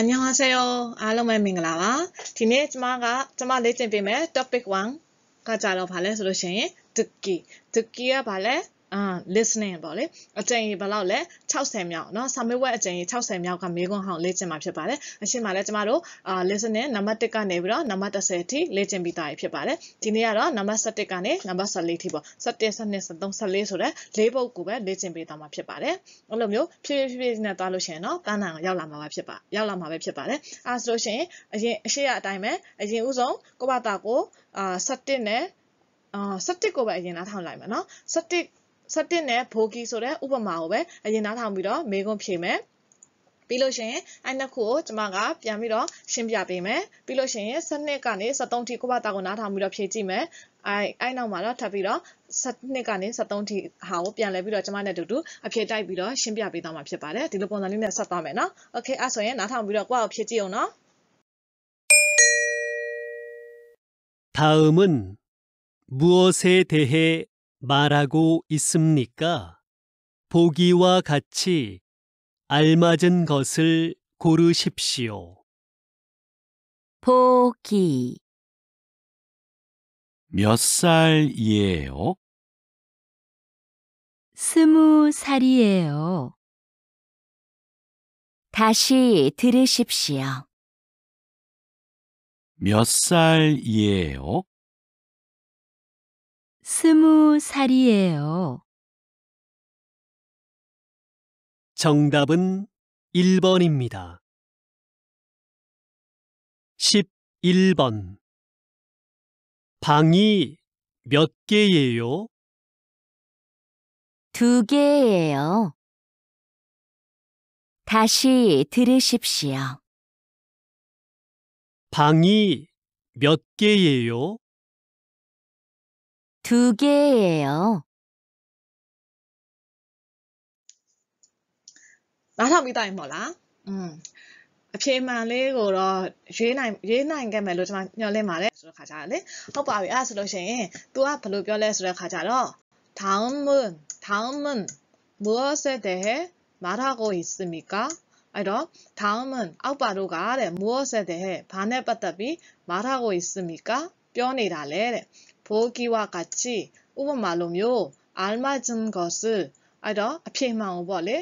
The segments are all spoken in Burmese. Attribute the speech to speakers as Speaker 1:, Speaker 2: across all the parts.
Speaker 1: အမြင်အားစေရောအားလုံးပဲမင်္ဂလာပါဒီနေ့ကျမကကျမလေ့ကျင့်ပေးမယ် topic 1ကကြတော့ဗာလဲဆိုလို့ရှိရင် Turkey Turkey ကဗာလဲအာ listening ပေါ့လေအကြိမ်ဘယ်လောက်လဲ60မြောက်เนาะ summit web အကြိမ်60မြောက်ကမေးခွန်းဟောင်းလေ့ကျင့်မှာဖြစ်ပါတယ်အရှိမလဲကျမတို့အာ listening နံပါတ်1ကနေပြီးတော့နံပါတ်30အထိလေ့ကျင့်ပြီးသားဖြစ်ပါတယ်ဒီနေ့ကတော့နံပါတ်17ကနေနံပါတ်14အထိပေါ့17 12 13 14ဆိုတဲ့၄ပုဒ်ကိုပဲလေ့ကျင့်ပေးသွားမှာဖြစ်ပါတယ်အဲ့လိုမျိုးဖြည်းဖြည်းဖြည်းနဲ့သွားလို့ရှိရင်เนาะတန်းတန်းရောက်လာမှာပါဖြစ်ပါရောက်လာမှာပဲဖြစ်ပါတယ်အဲ့ဆိုလို့ရှိရင်အရင်အရှိရအတိုင်းပဲအရင်ဥဆုံးကိုဘတာကိုအာ17နဲ့အာ17ကိုပဲအရင်နားထောင်လိုက်မှာเนาะ17 17နဲ့ဘိုကီဆိုတဲ့ဥပမာကိုပဲအရင်နားထောင်ပြီးတော့မေးခွန်းဖြေမယ်ပြီးလို့ရှိရင်အဲ့နှစ်ခုကိုကျမကပြန်ပြီးတော့ရှင်းပြပေးမယ်ပြီးလို့ရှိရင်စနစ်ကနေ73ထိကိုပါတာကိုနားထောင်ပြီးတော့ဖြည့်ကြည့်မယ်အဲ့အဲ့နောက်မှာတော့ထပ်ပြီးတော့စနစ်ကနေ73ထိဟာကိုပြန်လဲပြီးတော့ကျမနဲ့အတူတူအဖြေတိုက်ပြီးတော့ရှင်းပြပေးသွားမှာဖြစ်ပါတယ်ဒီလိုပုံစံလေးနဲ့ဆက်သွားမယ်နော်โอเคအဲ့ဆိုရင်နားထောင်ပြီးတော့ကိုယ့်ကိုဖြည့်ကြည့်အောင်နော်
Speaker 2: 다음은무엇에대해 말하고 있습니까? 보기와 같이 알맞은 것을 고르십시오. 보기 몇 살이에요? 스무 살이에요. 다시 들으십시오. 몇 살이에요? 스무 살이에요. 정답은 1번입니다. 11번 방이 몇 개예요? 두 개예요. 다시 들으십시오. 방이 몇 개예요? 두 개예요.
Speaker 1: 나ထောက်ပြီးတိုင်းပေါ့လား။อืมအဖြေမှန်လေးကိုတော့ရေးနိုင်ရေးနိုင်ခဲ့မယ်လို့ကျွန်မညွှန်လင်းပါတယ်ဆိုတော့ခါကြတယ်လေ။ဟုတ်ပါပြီအဲ့ဒါဆိုလို့ရှိရင် तू ကဘယ်လိုပြောလဲဆိုတဲ့ခါကြတော့ 다음은 다음은 무엇에 대해 말하고 있습니까?အဲ့တော့ 다음은 အောက်ပါတို့ကတဲ့ 무엇에 대해ဘာနဲ့ပတ်သက်ပြီး 말하고 있습니까? ပြောနေတာလဲတဲ့보기와같이우버말로묘알맞은것을အဲ့တော့အဖြစ်မှန်ကိုပေါ့လေ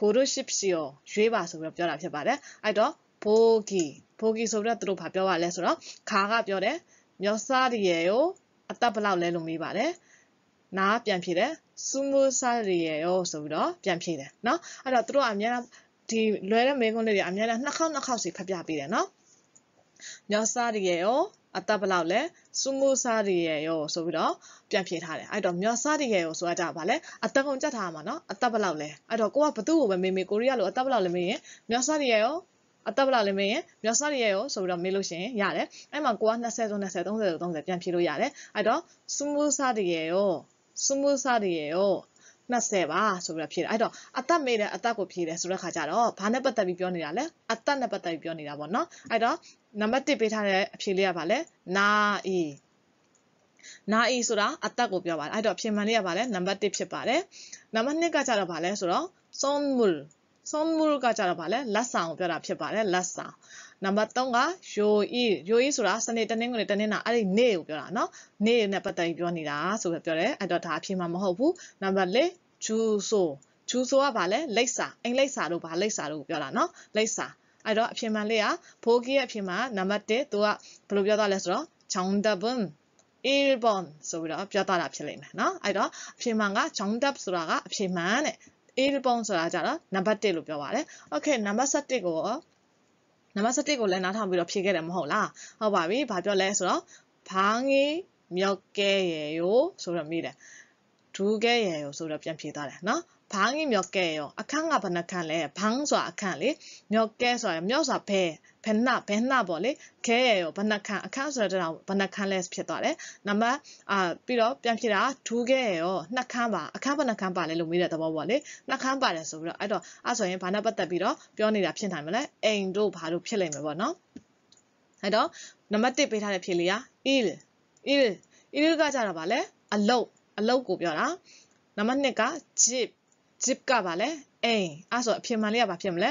Speaker 1: 고르십시오ရွေးပါဆိုပြီးတော့ပြောတာဖြစ်ပါတယ်အဲ့တော့보기보기ဆိုပြီးတော့သူတို့ဘာပြောပါလဲဆိုတော့ခါကပြောတယ်မျောစားရည်ရောအသက်ဘယ်လောက်လဲလို့မေးပါတယ်နားပြန်ဖြေတယ်စူမိုစားရည်ရောဆိုပြီးတော့ပြန်ဖြေတယ်เนาะအဲ့တော့သူတို့ကအများအားဒီလွယ်တဲ့မေးခွန်းတွေအများအားနှစ်ခေါက်နှစ်ခေါက်စီဖတ်ပြပေးတယ်เนาะမျောစားရည်ရောအသက်ဘလောက်လဲစုငိုစားတွေရဲ့ရောဆိုပြီးတော့ပြန်ဖြေထားတယ်အဲ့တော့မျောစားတွေရဲ့ရောဆိုတာကြပါလေအသက်ကုန်ကြက်ထားမှာနော်အသက်ဘလောက်လဲအဲ့တော့ကိုကဘသူ့ကိုပဲမေးမေးကိုရီးယားလိုအသက်ဘလောက်လဲမေးရင်မျောစားတွေရဲ့ရောအသက်ဘလောက်လဲမေးရင်မျောစားတွေရဲ့ရောဆိုပြီးတော့မေးလို့ရှိရင်ရတယ်အဲ့မှာကိုက20ဆို20 30ဆို30ပြန်ဖြေလို့ရတယ်အဲ့တော့စုငိုစားတွေရဲ့ရောစုငိုစားတွေရဲ့ရော20ပါဆိုပြီးတော့ဖြေတယ်အဲ့တော့အသက်မေးတယ်အသက်ကိုဖြေတယ်ဆိုတဲ့ခါကျတော့ဘာနဲ့ပတ်သက်ပြီးပြောနေတာလဲအသက်နဲ့ပတ်သက်ပြီးပြောနေတာပေါ့နော်အဲ့တော့နံပါတ်1ပေးထားတဲ့အဖြေလေးကဘာလဲနာအီနာအီဆိုတာအသက်ကိုပြောပါတယ်အဲ့တော့ဖြေမှန်လေးကဘာလဲနံပါတ်1ဖြစ်ပါတယ်နံပါတ်2ကကျတော့ဘာလဲဆိုတော့ဆွန်မူလ်ဆွန်မူလ်ကကျတော့ဘာလဲလက်ဆောင်ပြောတာဖြစ်ပါတယ်လက်ဆောင်နံပါတ်3ကယိုအီယိုအီဆိုတာစနေတနင်္ဂနွေတနင်္လာအဲ့ဒီနေ့ကိုပြောတာနော်နေ့နဲ့ပတ်သက်ပြီးပြောနေတာဆိုပြီးပြောတယ်အဲ့တော့ဒါအဖြေမှမဟုတ်ဘူးနံပါတ်4ဂျူဆိုဂျူဆိုကဗာလဲလိပ်စာအင်္ဂလိပ်စာတို့ဗာလိပ်စာတို့ကိုပြောတာနော်လိပ်စာအဲ့တော့အဖြေမှန်လေးကဘိုးကြီးရဲ့အဖြေမှန်နံပါတ်1သူကဘယ်လိုပြောသားလဲဆိုတော့ချောင်းတဘွန်း Airborn ဆိုပြီးတော့ပြောတာဖြစ်လိမ့်မယ်เนาะအဲ့တော့အဖြေမှန်က John Dub ဆိုတာကအဖြေမှန်တဲ့ Airborn ဆိုတာကြတော့ number 1လို့ပြောပါတယ် Okay number 7ကိုနံပါတ်7ကိုလည်းနားထောင်ပြီးတော့ဖြေခဲ့တယ်မဟုတ်လားဟုတ်ပါပြီဘာပြောလဲဆိုတော့ဘာငေးမြောက်ကဲရေယောဆိုတော့မိတယ်ဒူးကဲရေယောဆိုတော့ပြန်ဖြေသွားတယ်နော်ဘာငိမြော့ကဲရောအခန်းကဘယ်နှခန်းလဲဘန်းဆိုတာအခန်းလေမြော့ကဲဆိုတာမြော့ဆိုတာဘဲဘယ်နှဘယ်နှပေါ့လေခဲရရောဘဏ္ဍခံအခန်းဆိုတဲ့တောင်ဘဏ္ဍခံ less ဖြစ်သွားတယ်နံပါတ်အာပြီးတော့ပြန်ဖြစ်တာဒူးခဲရရောနှစ်ခန်းပါအခန်းဘဏ္ဍခံပါလဲလို့မေးတဲ့သဘောပေါ့လေနှစ်ခန်းပါတယ်ဆိုပြီးတော့အဲ့တော့အဲ့ဆိုရင်ဘာနဲ့ပတ်သက်ပြီးတော့ပြောနေတာဖြစ်နိုင်မလဲအိမ်တို့ဘာလို့ဖြစ်လိမ့်မယ်ပေါ့နော်အဲ့တော့နံပါတ်1ပေးထားတဲ့ဖြေလေးက ill ill ill ကကြတာဗာလဲအလုတ်အလုတ်ကိုပြောတာနံပါတ်2က jip jip ကဗာလဲအိမ်အဲ့ဆိုအဖြစ်မှန်လေးကဗာဖြစ်မလဲ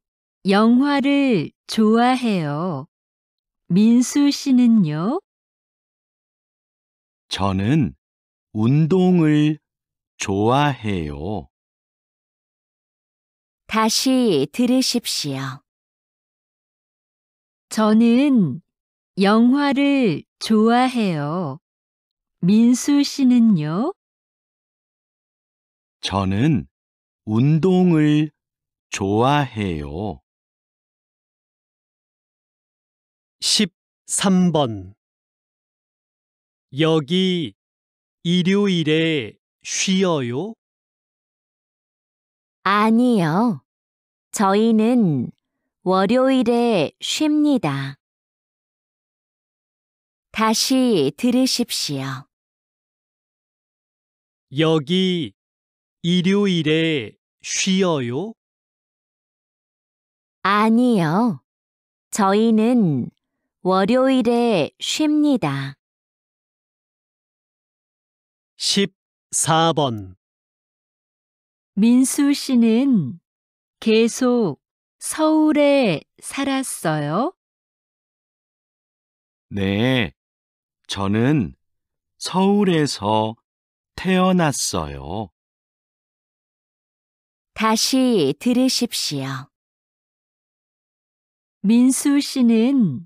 Speaker 2: 영화를 좋아해요. 민수 씨는요? 저는 운동을 좋아해요. 다시 들으십시오. 저는 영화를 좋아해요. 민수 씨는요? 저는 운동을 좋아해요. 13번 여기 일요일에 쉬어요? 아니요. 저희는 월요일에 쉽니다. 다시 들으십시오. 여기 일요일에 쉬어요? 아니요. 저희는 월요일에 쉽니다. 14번 민수 씨는 계속 서울에 살았어요? 네, 저는 서울에서 태어났어요. 다시 들으십시오. 민수 씨는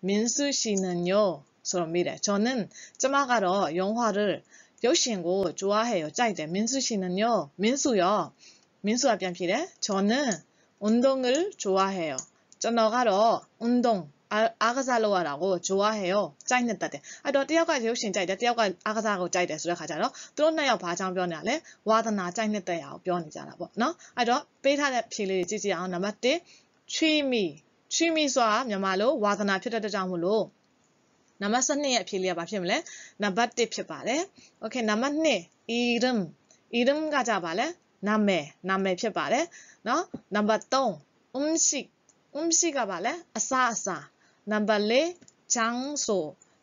Speaker 1: 민수 씨는요. 그럼 미래 저는 자막가로 영화를 여신고 좋아해요. 짜이제 민수 씨는요. 민수요. 민수 앞에 피래 저는 운동을 좋아해요. 저너가로 운동 아가사로와라고 좋아해요. 짜있는 다대 아, 너띠어가 여신 짜이제띠어가아가사하고 짜이대. 그래 가자로. 또나요 바장 변하래. 와드나 짜있는 다야 변이잖아. 뭐. 너? 아, 너 베타의 필을 지지 않아 맞대. 취미 ထရီမီဆိုတာမြန်မာလိုဝါသနာဖြစ်တဲ့တကြောင်မလို့နံပါတ်12ရဲ့အဖြေလေးကဘာဖြစ်မလဲနံပါတ်1ဖြစ်ပါတယ်โอเคနံပါတ်2 idm idm ကကြပါလဲနာမည်နာမည်ဖြစ်ပါတယ်เนาะနံပါတ်3 umsik umsik ကပါလဲအစာအစာနံပါတ်4 changso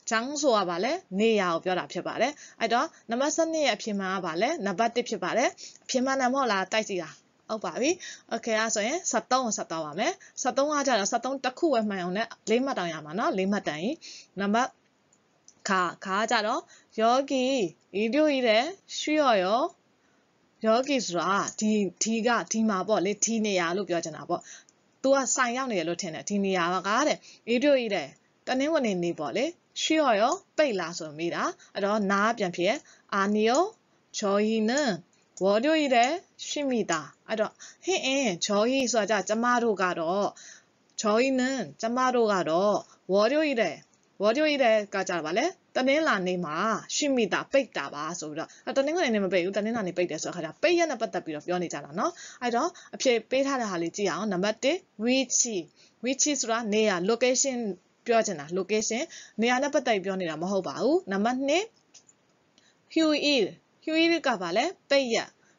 Speaker 1: ကျောင်းဆိုတာဗာလဲနေရာကိုပြောတာဖြစ်ပါတယ်အဲ့တော့နံပါတ်7ရဲ့အဖြစ်မှန်ကဗာလဲနံပါတ်1ဖြစ်ပါတယ်အဖြစ်မှန်နံမဟုတ်လားတိုက်စီတာဟုတ်ပါပြီ။ Okay အဲ့ဆိုရင်73ကို73ပါမယ်။73ကကြတော့73တစ်ခုပဲမှန်အောင်နဲ့၄မှတ်တောင်ရမှာနော်၄မှတ်တန်ရင်နံပါတ်ခါခါကြတော့ယောဂီဤတို့ဤတဲ့ရှိရရောယောဂီဆိုတာဒီဒီကဒီမှာပေါ့လေဒီနေရာလို့ပြောချင်တာပေါ့။ तू ကဆိုင်ရောက်နေတယ်လို့ထင်တယ်ဒီနေရာကတဲ့ဤတို့ဤတဲ့တနင်္ဂနွေနေ့ပေါ့လေရှိရရောပိတ်လားဆိုမိတာအဲ့တော့နားပြန်ဖြစ်အာနီယောဂျော်ဟီနန်ဝေါ်တို့ဤတဲ့ရှိမိတာအဲ့တော့ဟင်းအင်းဂျော်ကြီးဆိုတာကြကျမတို့ကတော့ဂျော်ကြီးနန်းကျမတို့ကတော့ဝေါ်ရိုရီတဲ့ဝေါ်ရိုရီတဲ့ကကြပါလေတနင်္လာနေ့မှာရှိမိတာပိတ်တာပါဆိုပြီးတော့တနင်္ဂနွေနေ့မပိတ်ဘူးတနင်္လာနေ့ပိတ်တယ်ဆိုတော့ခါကြပိတ်ရက်နဲ့ပတ်သက်ပြီးတော့ပြောနေကြတာเนาะအဲ့တော့အဖြေပေးထားတဲ့ဟာလေးကြည့်အောင်နံပါတ်1 Wichi Wichi ဆိုတာနေရာ location ပြောချင်တာ location နေရာနဲ့ပတ်သက်ပြောနေတာမဟုတ်ပါဘူးနံပါတ်2 Huil Huil ကပါလေပိတ်ရက်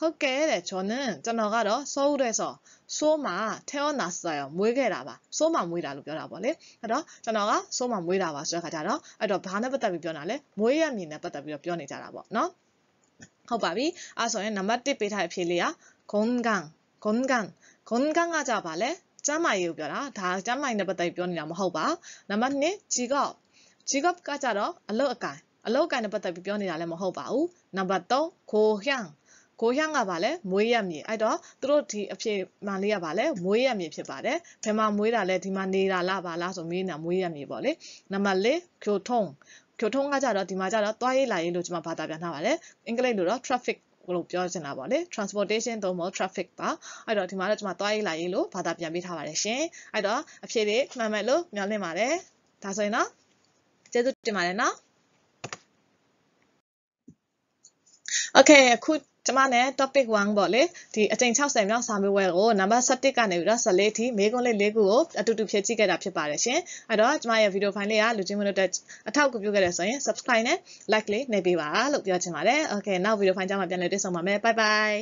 Speaker 1: ဟုတ်ကဲ့တဲ့ဂျော်နန်ကျွန်တော်ကတော့ဆိုးတဲ့ဆိုဆိုးမှာထဲအောင်နာဆိုရောမွေးခဲ့တာပါဆိုးမှာမွေးတာလို့ပြောတာပေါ့လေအဲ့တော့ကျွန်တော်ကဆိုးမှာမွေးတာပါဆိုတဲ့ခါကျတော့အဲ့တော့ဘာနဲ့ပတ်သက်ပြီးပြောတာလဲမွေးရမြင်နဲ့ပတ်သက်ပြီးတော့ပြောနေကြတာပေါ့နော်ဟုတ်ပါပြီအဲ့ဆိုရင်နံပါတ်1ပေးထားတဲ့အဖြေလေးကဂွန်ကန်ဂွန်ကန်ဂွန်ကန်ကကြပါလေကျမ်းမာရေးကိုပြောတာဒါကျမ်းမာရေးနဲ့ပတ်သက်ပြီးပြောနေတာမဟုတ်ပါနံပါတ်2ဂျီကော့ဂျီကော့ကကြတော့အလုတ်အကန်အလုတ်အကန်နဲ့ပတ်သက်ပြီးပြောနေတာလည်းမဟုတ်ပါဘူးနံပါတ်3ခိုဟျန်ကိုရန်ကပါလဲမွေးရမြေအဲ့တော့သူတို့ဒီအဖြစ်မှန်လေးကပါလဲမွေးရမြေဖြစ်ပါတယ်ဘယ်မှာမွေးတာလဲဒီမှာနေတာလားပါလားဆိုမေးနေတာမွေးရမြေပေါ့လေနံပါတ်၄ခိုထုံခိုထုံကကြတော့ဒီမှာကြတော့သွားရေးလာရေးလို့ကျွန်မဘာသာပြန်ထားပါတယ်အင်္ဂလိပ်လိုတော့ traffic ဘလို့ပြောချင်တာပေါ့လေ transportation သုံးဖို့ traffic ပါအဲ့တော့ဒီမှာတော့ကျွန်မသွားရေးလာရေးလို့ဘာသာပြန်ပေးထားပါတယ်ရှင်အဲ့တော့အဖြစ်လေးမှန်မှန်လို့မျှော်လင့်ပါတယ်ဒါဆိုရင်တော့ကျေးဇူးတင်ပါတယ်နော် Okay အခုကျမနဲ့ topic 1ပေါ့လေဒီအကြိမ်60မြောက်စာမေးပွဲကိုနံပါတ်17ကနေပြီးတော့14အထိမေးခွန်းလေး၄ခုကိုအတူတူဖြည့်ကြည့်ခဲ့တာဖြစ်ပါတယ်ရှင်အဲ့တော့ကျမရဲ့ video file လေးကလူချင်းမလို့တဲ့အထောက်အကူပြုခဲ့တယ်ဆိုရင် subscribe နဲ့ like လေးနှိပ်ပေးပါလို့ပြောချင်ပါတယ် okay နောက် video file ကြောင့်မှပြန်လည်တွေ့ဆုံပါမယ် bye bye